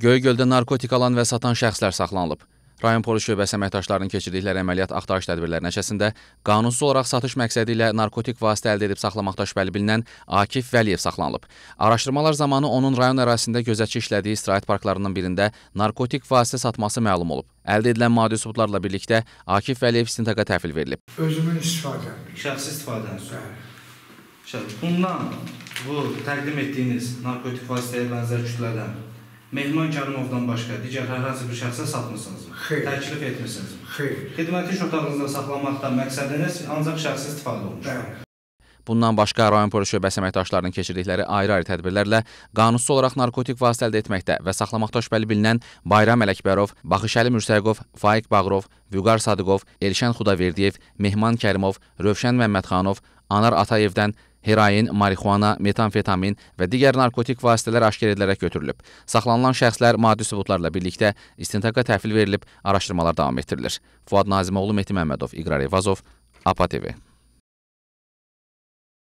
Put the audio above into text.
Göygöldə narkotik alan və satan şəxslər saxlanılıb. Rayon polis şöbəsi əməkdaşlarının keçirdikləri əməliyyat axtarış tədbirləri nəticəsində qanunsuz olaraq satış məqsədi ilə narkotik vasitə əldə edib saxlamaqda şübhəli bilinən Akif Vəliyev saxlanılıb. Araşdırmalar zamanı onun rayon ərazisində gözətçi işlədiyi istirahət parklarından birində narkotik vasitə satması məlum olub. Əldə edilən maddi sübutlarla birlikdə Akif Vəliyev istintaqa təhvil verilib. Özümün istifadəm. Şəxsi istifadəm. Şəxs bundan bu təqdim etdiyiniz narkotik vasitəyə bənzər kütlədən Mehman Kərimovdan başqa digər hər hansı bir şəxsə satmırsınızmı? Xeyr. Təklif etmisinizmi? Xeyr. Xidməti iş otağınızda saxlamaqda məqsədiniz ancaq şəxsi istifadə olmuşdur. Bəli. Bundan başqa rayon polis şöbəsi əməkdaşlarının keçirdikləri ayrı-ayrı tədbirlərlə qanunsuz olaraq narkotik vasitə əldə etməkdə və saxlamaqda şübhəli bilinən Bayram Ələkbərov, Baxışəli Mürsəqov, Faiq Bağrov, Vüqar Sadıqov, Elşən Xudaverdiyev, Mehman Kərimov, Rövşən Məmmədxanov, Anar Atayevdən herain, marixuana, metamfetamin və digər narkotik vasitələr aşkar edilərək götürülüb. Saxlanılan şəxslər maddi sübutlarla birlikdə istintaqa təhvil verilib, araşdırmalar davam etdirilir. Fuad Nazimoğlu, Mehdi Məmmədov, İqrar Evazov, APA TV.